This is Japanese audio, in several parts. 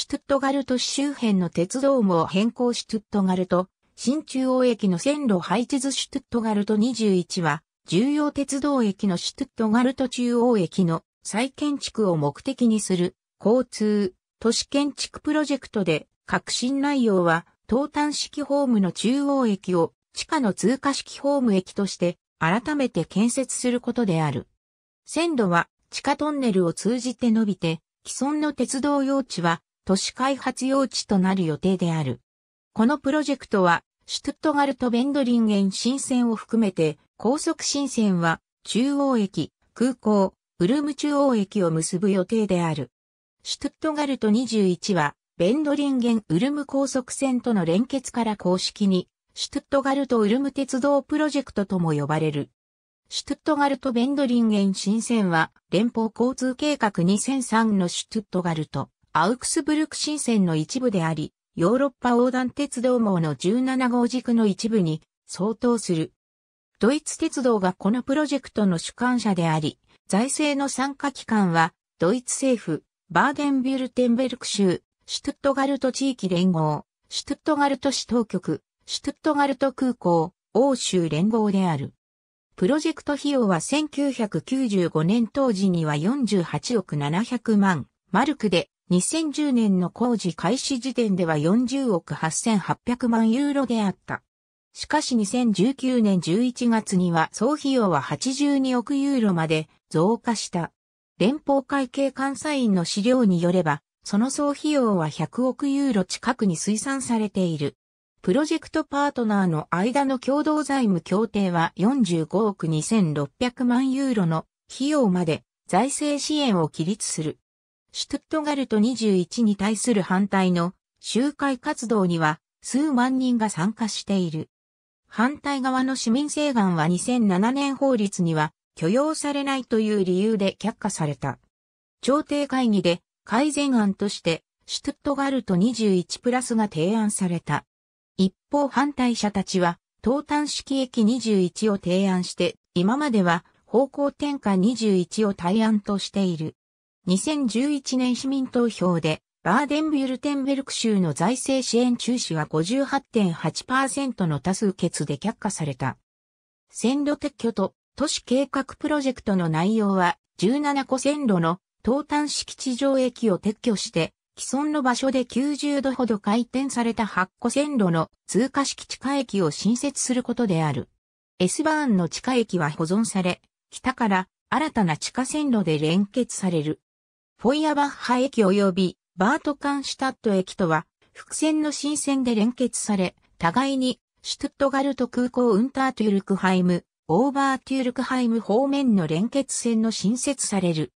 シュトゥットガルト周辺の鉄道網変更シュトゥットガルト、新中央駅の線路配置図シュトゥットガルト21は、重要鉄道駅のシュトゥットガルト中央駅の再建築を目的にする交通、都市建築プロジェクトで、革新内容は、東端式ホームの中央駅を地下の通過式ホーム駅として改めて建設することである。線路は地下トンネルを通じて伸びて、既存の鉄道用地は都市開発用地となる予定である。このプロジェクトは、シュトゥットガルト・ベンドリンゲン新線を含めて、高速新線は、中央駅、空港、ウルム中央駅を結ぶ予定である。シュトゥットガルト21は、ベンドリンゲン・ウルム高速線との連結から公式に、シュトゥットガルト・ウルム鉄道プロジェクトとも呼ばれる。シュトゥットガルト・ベンドリンゲン新線は、連邦交通計画2003のシュトゥットガルト、アウクスブルク新線の一部であり、ヨーロッパ横断鉄道網の17号軸の一部に相当する。ドイツ鉄道がこのプロジェクトの主管者であり、財政の参加機関は、ドイツ政府、バーデンビュルテンベルク州、シュトゥットガルト地域連合、シュトゥットガルト市当局、シュトゥットガルト空港、欧州連合である。プロジェクト費用は1995年当時には48億700万マルクで、2010年の工事開始時点では40億8800万ユーロであった。しかし2019年11月には総費用は82億ユーロまで増加した。連邦会計監査院の資料によれば、その総費用は100億ユーロ近くに推算されている。プロジェクトパートナーの間の共同財務協定は45億2600万ユーロの費用まで財政支援を起立する。シュトゥットガルト21に対する反対の集会活動には数万人が参加している。反対側の市民請願は2007年法律には許容されないという理由で却下された。調停会議で改善案としてシュトゥットガルト21プラスが提案された。一方反対者たちは東端式駅21を提案して今までは方向転換21を対案としている。2011年市民投票で、バーデンビュルテンベルク州の財政支援中止は58.8%の多数決で却下された。線路撤去と都市計画プロジェクトの内容は17個線路の東端敷地上駅を撤去して既存の場所で90度ほど回転された8個線路の通過式地下駅を新設することである。S バーンの地下駅は保存され、北から新たな地下線路で連結される。フォイアバッハ駅及びバートカンシュタット駅とは、伏線の新線で連結され、互いに、シュトットガルト空港ウンタートゥルクハイム、オーバートゥルクハイム方面の連結線の新設される。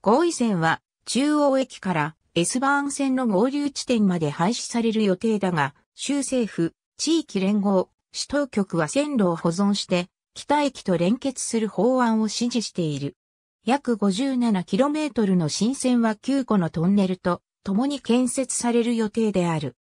合意線は、中央駅からエスバーン線の合流地点まで廃止される予定だが、州政府、地域連合、市当局は線路を保存して、北駅と連結する法案を支持している。約 57km の新線は9個のトンネルと共に建設される予定である。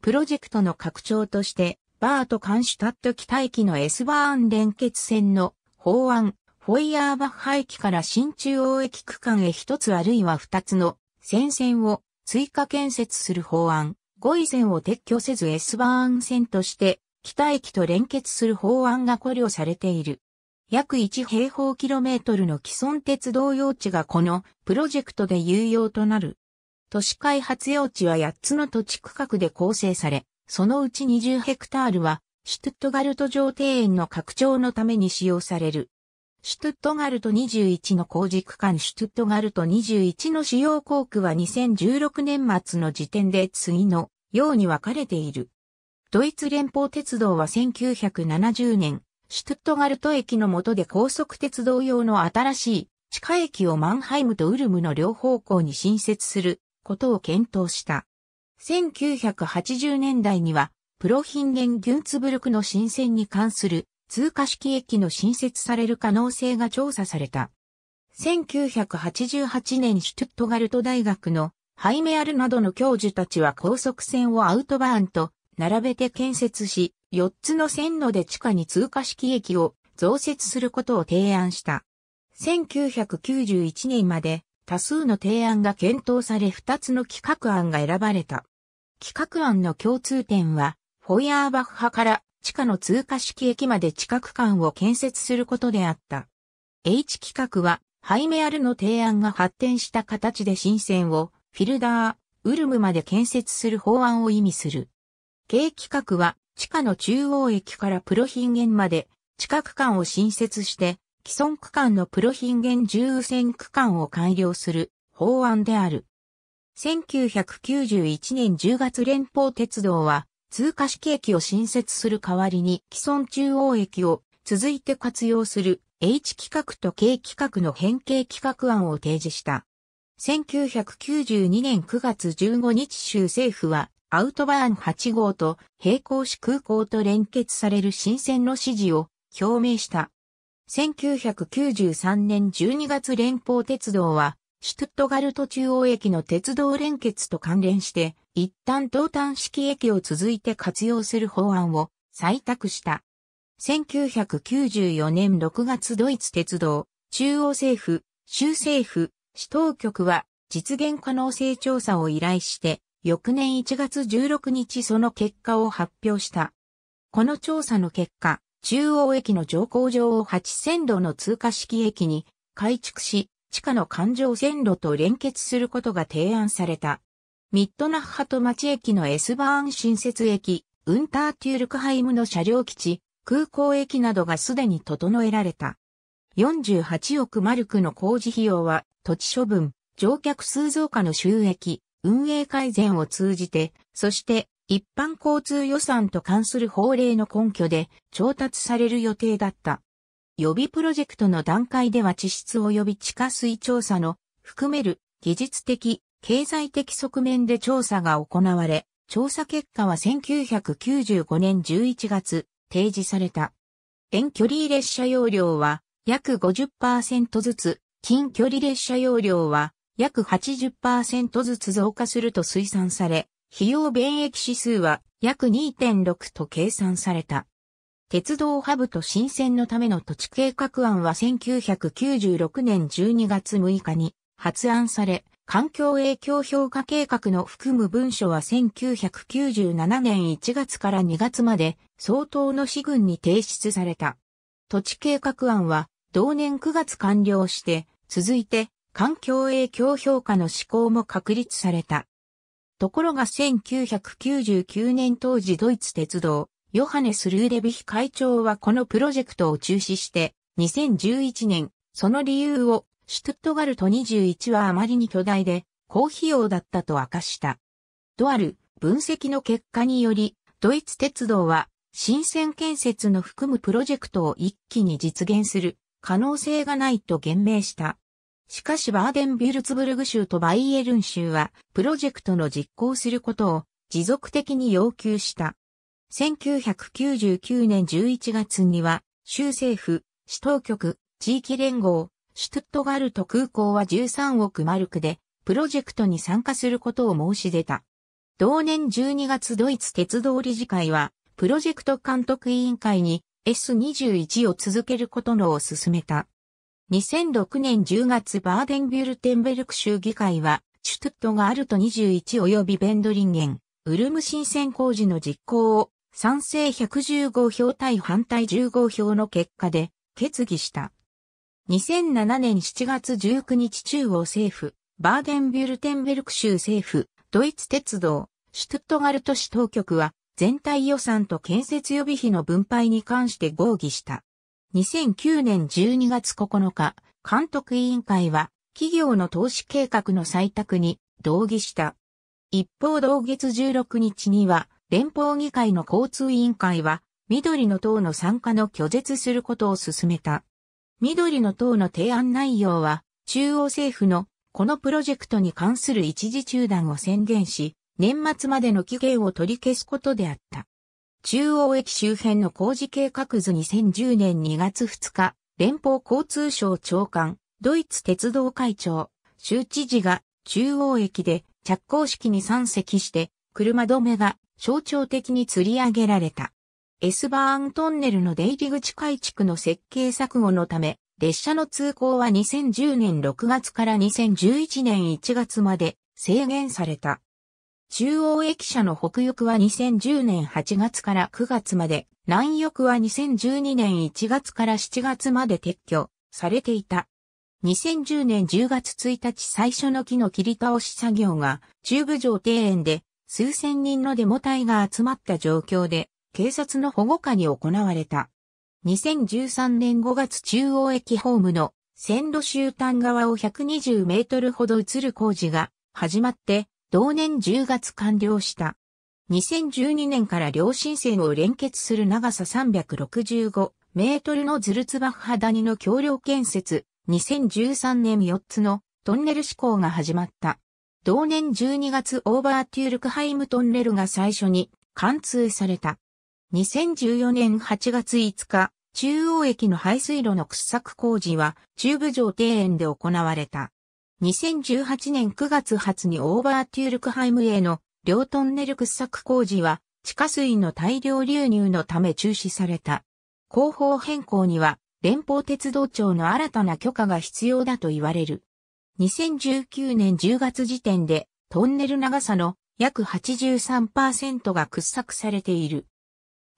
プロジェクトの拡張として、バーとカンシュタット北駅の S バーン連結線の法案、ホイヤーバッハ駅から新中央駅区間へ一つあるいは二つの線線を追加建設する法案、五位線を撤去せず S バーン線として、北駅と連結する法案が考慮されている。約1平方キロメートルの既存鉄道用地がこのプロジェクトで有用となる。都市開発用地は8つの土地区画で構成され、そのうち20ヘクタールは、シュトゥットガルト城庭園の拡張のために使用される。シュトゥットガルト21の工事区間シュトゥットガルト21の主要工区は2016年末の時点で次のように分かれている。ドイツ連邦鉄道は1970年、シュトゥットガルト駅の下で高速鉄道用の新しい地下駅をマンハイムとウルムの両方向に新設することを検討した。1980年代には、プロヒンゲン・ギュンツブルクの新線に関する通過式駅の新設される可能性が調査された。1988年シュトゥットガルト大学のハイメアルなどの教授たちは高速線をアウトバーンと並べて建設し、4つの線路で地下に通過式駅を増設することを提案した。1991年まで多数の提案が検討され2つの企画案が選ばれた。企画案の共通点は、フォイヤーバッハから地下の通過式駅まで地下区間を建設することであった。H 企画は、ハイメアルの提案が発展した形で新線を、フィルダー、ウルムまで建設する法案を意味する。規画は地下の中央駅からプロヒンゲンまで地下区間を新設して既存区間のプロヒンゲン重線区間を改良する法案である。1991年10月連邦鉄道は通過式駅を新設する代わりに既存中央駅を続いて活用する H 規格と K 規格の変形規格案を提示した。1992年9月15日州政府はアウトバーン8号と並行し空港と連結される新線の支持を表明した。1993年12月連邦鉄道は、シュトットガルト中央駅の鉄道連結と関連して、一旦東端式駅を続いて活用する法案を採択した。1994年6月ドイツ鉄道、中央政府、州政府、市当局は実現可能性調査を依頼して、翌年1月16日その結果を発表した。この調査の結果、中央駅の乗降場を8線路の通過式駅に改築し、地下の環状線路と連結することが提案された。ミッドナッハと町駅の S バーン新設駅、ウンターテュールクハイムの車両基地、空港駅などがすでに整えられた。48億マルクの工事費用は、土地処分、乗客数増加の収益、運営改善を通じて、そして一般交通予算と関する法令の根拠で調達される予定だった。予備プロジェクトの段階では地質及び地下水調査の含める技術的、経済的側面で調査が行われ、調査結果は1995年11月提示された。遠距離列車容量は約50%ずつ、近距離列車容量は約80%ずつ増加すると推算され、費用便益指数は約2.6と計算された。鉄道ハブと新線のための土地計画案は1996年12月6日に発案され、環境影響評価計画の含む文書は1997年1月から2月まで相当の市郡に提出された。土地計画案は同年9月完了して、続いて環境影響評価の施行も確立された。ところが1999年当時ドイツ鉄道、ヨハネス・ルーレビヒ会長はこのプロジェクトを中止して、2011年、その理由を、シュトットガルト21はあまりに巨大で、高費用だったと明かした。とある分析の結果により、ドイツ鉄道は、新線建設の含むプロジェクトを一気に実現する可能性がないと言明した。しかしバーデンビュルツブルグ州とバイエルン州は、プロジェクトの実行することを持続的に要求した。1999年11月には、州政府、市当局、地域連合、シュトゥットガルト空港は13億マルクで、プロジェクトに参加することを申し出た。同年12月ドイツ鉄道理事会は、プロジェクト監督委員会に S21 を続けることのを進めた。2006年10月バーデンビュルテンベルク州議会は、シュトゥットガールト21及びベンドリンゲン、ウルム新選工事の実行を賛成115票対反対15票の結果で決議した。2007年7月19日中央政府、バーデンビュルテンベルク州政府、ドイツ鉄道、シュトゥットガルト市当局は全体予算と建設予備費の分配に関して合議した。2009年12月9日、監督委員会は企業の投資計画の採択に同義した。一方同月16日には、連邦議会の交通委員会は、緑の党の参加の拒絶することを進めた。緑の党の提案内容は、中央政府のこのプロジェクトに関する一時中断を宣言し、年末までの期限を取り消すことであった。中央駅周辺の工事計画図2010年2月2日、連邦交通省長官、ドイツ鉄道会長、州知事が中央駅で着工式に参席して、車止めが象徴的に吊り上げられた。エスバーントンネルの出入り口改築の設計錯誤のため、列車の通行は2010年6月から2011年1月まで制限された。中央駅舎の北翼は2010年8月から9月まで、南翼は2012年1月から7月まで撤去されていた。2010年10月1日最初の木の切り倒し作業が中部城庭園で数千人のデモ隊が集まった状況で警察の保護下に行われた。2013年5月中央駅ホームの線路終端側を120メートルほど移る工事が始まって同年10月完了した。2012年から両新線を連結する長さ365メートルのズルツバッハ谷の橋梁建設、2013年4つのトンネル施工が始まった。同年12月オーバーテュールクハイムトンネルが最初に貫通された。2014年8月5日、中央駅の排水路の掘削工事は中部城庭園で行われた。2018年9月初にオーバーテュールクハイムへの両トンネル掘削工事は地下水の大量流入のため中止された。工法変更には連邦鉄道庁の新たな許可が必要だと言われる。2019年10月時点でトンネル長さの約83%が掘削されている。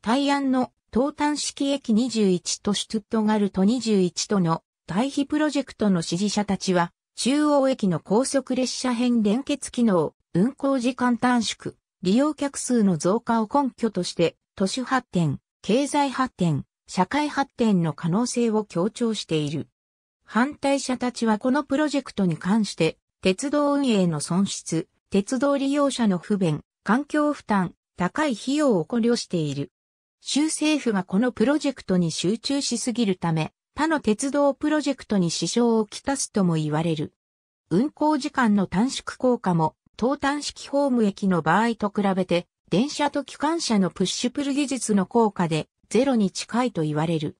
対案の東端式駅21とシュトゥットガルト21との対比プロジェクトの支持者たちは中央駅の高速列車編連結機能、運行時間短縮、利用客数の増加を根拠として、都市発展、経済発展、社会発展の可能性を強調している。反対者たちはこのプロジェクトに関して、鉄道運営の損失、鉄道利用者の不便、環境負担、高い費用を考慮している。州政府がこのプロジェクトに集中しすぎるため、他の鉄道プロジェクトに支障をきたすとも言われる。運行時間の短縮効果も、東端式ホーム駅の場合と比べて、電車と機関車のプッシュプル技術の効果でゼロに近いと言われる。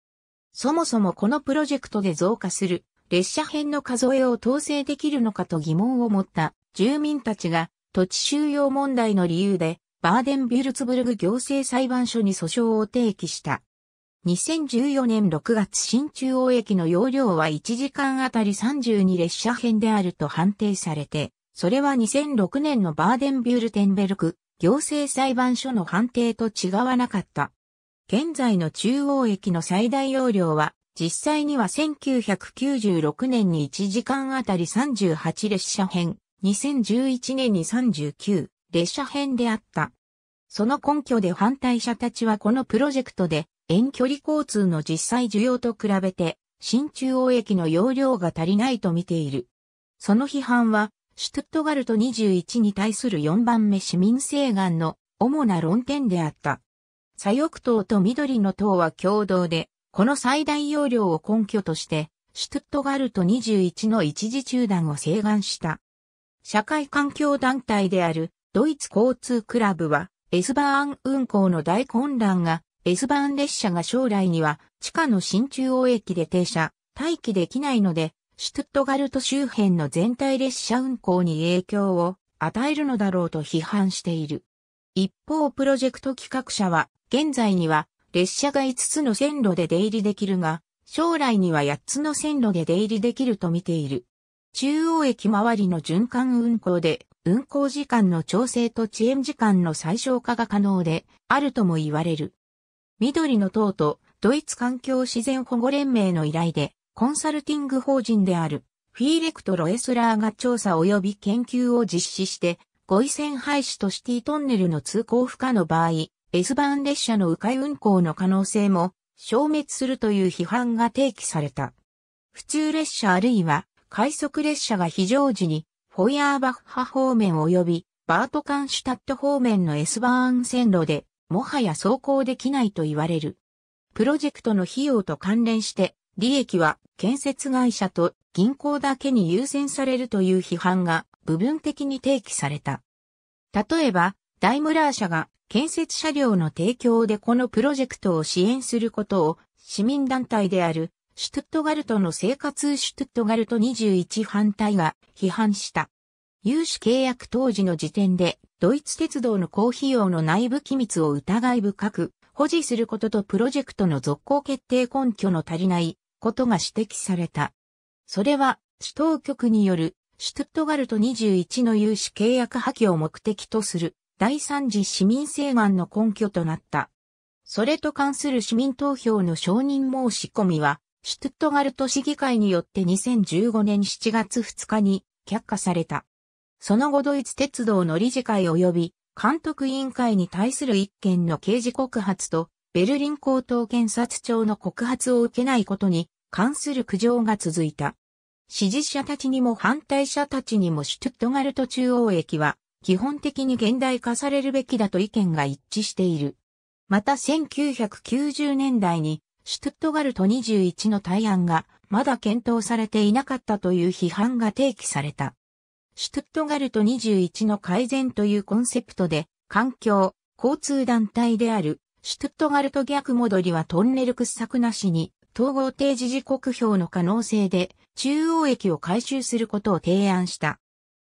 そもそもこのプロジェクトで増加する列車編の数えを統制できるのかと疑問を持った住民たちが土地収容問題の理由でバーデンビュルツブルグ行政裁判所に訴訟を提起した。2014年6月新中央駅の容量は1時間あたり32列車編であると判定されて、それは2006年のバーデンビュールテンベルク行政裁判所の判定と違わなかった。現在の中央駅の最大容量は、実際には1996年に1時間あたり38列車編、2011年に39列車編であった。その根拠で反対者たちはこのプロジェクトで遠距離交通の実際需要と比べて、新中央駅の容量が足りないと見ている。その批判は、シュトットガルト21に対する4番目市民請願の主な論点であった。左翼党と緑の党は共同で、この最大容量を根拠として、シュトットガルト21の一時中断を請願した。社会環境団体であるドイツ交通クラブは、エスバーン運行の大混乱が S バーン列車が将来には地下の新中央駅で停車、待機できないので、シュトゥットガルト周辺の全体列車運行に影響を与えるのだろうと批判している。一方プロジェクト企画者は、現在には列車が5つの線路で出入りできるが、将来には8つの線路で出入りできると見ている。中央駅周りの循環運行で、運行時間の調整と遅延時間の最小化が可能で、あるとも言われる。緑の党とドイツ環境自然保護連盟の依頼で、コンサルティング法人であるフィーレクト・ロエスラーが調査及び研究を実施して、ゴイセン廃止とシティトンネルの通行不可の場合、S バーン列車の迂回運行の可能性も消滅するという批判が提起された。普通列車あるいは快速列車が非常時にフォイヤーバッハ方面及びバートカンシュタット方面の S バーン線路でもはや走行できないと言われる。プロジェクトの費用と関連して、利益は建設会社と銀行だけに優先されるという批判が部分的に提起された。例えば、ダイムラー社が建設車両の提供でこのプロジェクトを支援することを市民団体であるシュトゥットガルトの生活シュトゥットガルト21反対が批判した。融資契約当時の時点で、ドイツ鉄道の公費用の内部機密を疑い深く保持することとプロジェクトの続行決定根拠の足りないことが指摘された。それは、市当局によるシュトゥットガルト21の融資契約破棄を目的とする第三次市民請願の根拠となった。それと関する市民投票の承認申し込みは、シュトゥットガルト市議会によって2015年7月2日に却下された。その後ドイツ鉄道の理事会及び監督委員会に対する一件の刑事告発と、ベルリン高等検察庁の告発を受けないことに関する苦情が続いた。支持者たちにも反対者たちにもシュトゥットガルト中央駅は基本的に現代化されるべきだと意見が一致している。また1990年代にシュトゥットガルト21の対案がまだ検討されていなかったという批判が提起された。シュトゥットガルト21の改善というコンセプトで、環境、交通団体である、シュトゥットガルト逆戻りはトンネル掘削なしに、統合定時時刻表の可能性で、中央駅を改修することを提案した。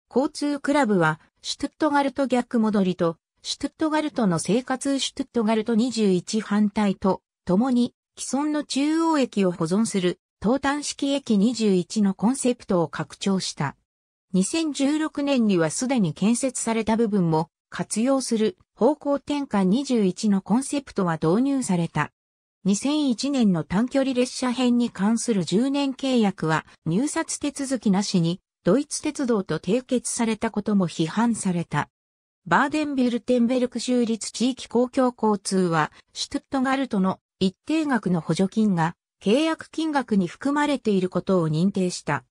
交通クラブは、シュトゥットガルト逆戻りと、シュトゥットガルトの生活シュトゥットガルト21反対と、共に、既存の中央駅を保存する、東端式駅21のコンセプトを拡張した。2016年にはすでに建設された部分も活用する方向転換21のコンセプトは導入された。2001年の短距離列車編に関する10年契約は入札手続きなしにドイツ鉄道と締結されたことも批判された。バーデンビルテンベルク州立地域公共交通はシュトゥットガルトの一定額の補助金が契約金額に含まれていることを認定した。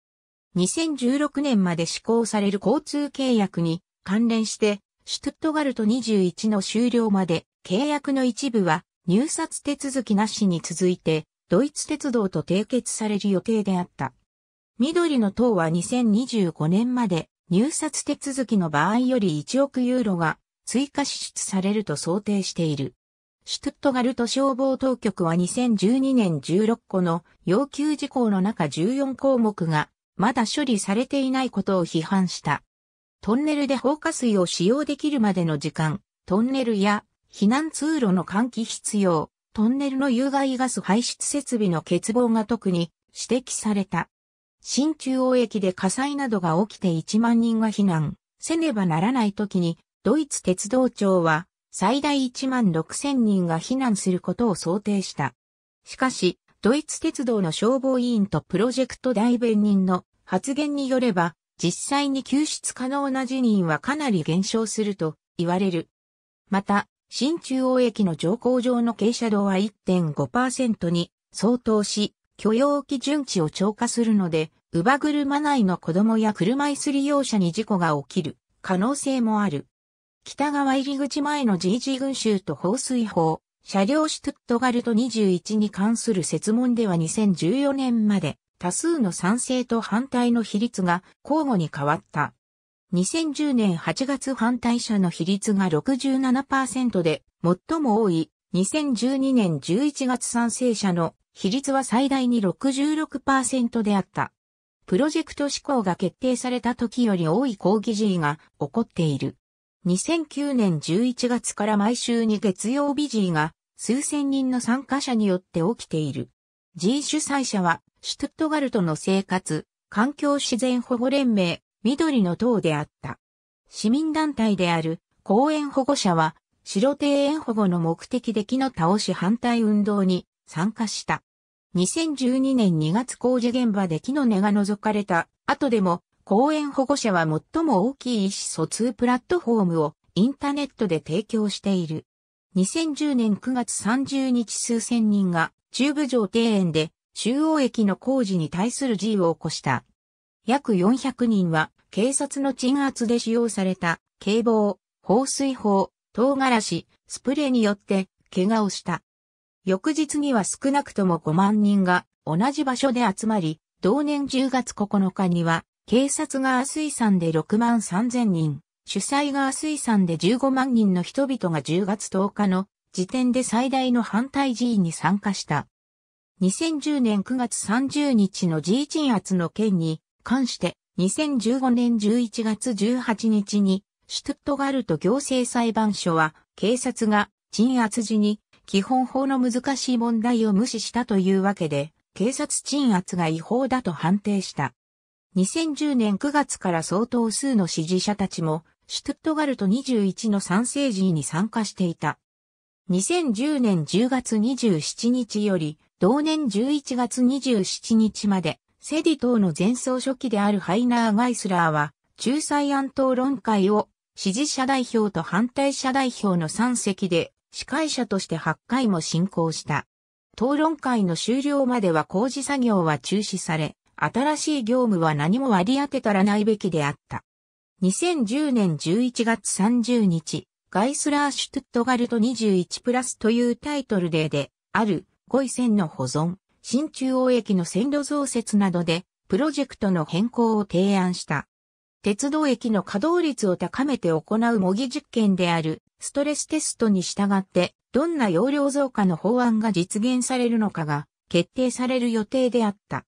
2016年まで施行される交通契約に関連して、シュトゥットガルト21の終了まで契約の一部は入札手続きなしに続いて、ドイツ鉄道と締結される予定であった。緑の党は2025年まで入札手続きの場合より1億ユーロが追加支出されると想定している。シュトゥットガルト消防当局は2012年16個の要求事項の中14項目がまだ処理されていないことを批判した。トンネルで放火水を使用できるまでの時間、トンネルや避難通路の換気必要、トンネルの有害ガス排出設備の欠乏が特に指摘された。新中央駅で火災などが起きて1万人が避難せねばならない時に、ドイツ鉄道庁は最大1万6千人が避難することを想定した。しかし、ドイツ鉄道の消防委員とプロジェクト代弁人の発言によれば、実際に救出可能な辞任はかなり減少すると言われる。また、新中央駅の乗降場の傾斜度は1.5%に相当し、許容基準値を超過するので、乳母車内の子供や車椅子利用者に事故が起きる可能性もある。北側入り口前の GG 群衆と放水砲、車両シュトゥットガルト21に関する説問では2014年まで多数の賛成と反対の比率が交互に変わった。2010年8月反対者の比率が67%で最も多い2012年11月賛成者の比率は最大に66%であった。プロジェクト施行が決定された時より多い抗議事意が起こっている。2009年11月から毎週に月曜日 G が数千人の参加者によって起きている。G 主催者はシュトゥットガルトの生活、環境自然保護連盟、緑の党であった。市民団体である公園保護者は白庭園保護の目的で木の倒し反対運動に参加した。2012年2月工事現場で木の根が除かれた後でも公園保護者は最も大きい意思疎通プラットフォームをインターネットで提供している。2010年9月30日数千人が中部城庭園で中央駅の工事に対する G を起こした。約400人は警察の鎮圧で使用された警棒、放水砲、唐辛子、スプレーによって怪我をした。翌日には少なくとも5万人が同じ場所で集まり、同年10月9日には警察川水産で6万3000人、主催川水産で15万人の人々が10月10日の時点で最大の反対寺院に参加した。2010年9月30日の寺鎮圧の件に関して2015年11月18日にシュトットガルト行政裁判所は警察が鎮圧時に基本法の難しい問題を無視したというわけで警察鎮圧が違法だと判定した。2010年9月から相当数の支持者たちも、シュトゥットガルト21の賛成時に参加していた。2010年10月27日より、同年11月27日まで、セディ党の前総書記であるハイナー・ガイスラーは、仲裁案討論会を支持者代表と反対者代表の3席で司会者として8回も進行した。討論会の終了までは工事作業は中止され、新しい業務は何も割り当てたらないべきであった。2010年11月30日、ガイスラー・シュトゥットガルト21プラスというタイトルでで、ある、5位線の保存、新中央駅の線路増設などで、プロジェクトの変更を提案した。鉄道駅の稼働率を高めて行う模擬実験である、ストレステストに従って、どんな容量増加の法案が実現されるのかが、決定される予定であった。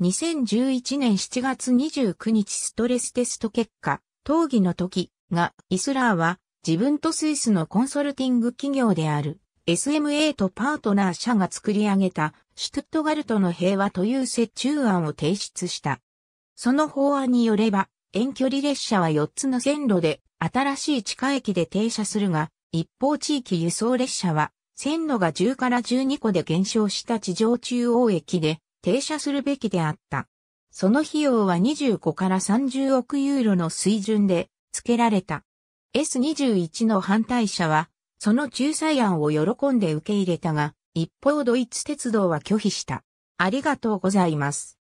2011年7月29日ストレステスト結果、討議の時が、イスラーは自分とスイスのコンソルティング企業である SMA とパートナー社が作り上げたシュトゥットガルトの平和という折衷案を提出した。その法案によれば、遠距離列車は4つの線路で新しい地下駅で停車するが、一方地域輸送列車は線路が10から12個で減少した地上中央駅で停車するべきであった。その費用は25から30億ユーロの水準で付けられた。S21 の反対者は、その仲裁案を喜んで受け入れたが、一方ドイツ鉄道は拒否した。ありがとうございます。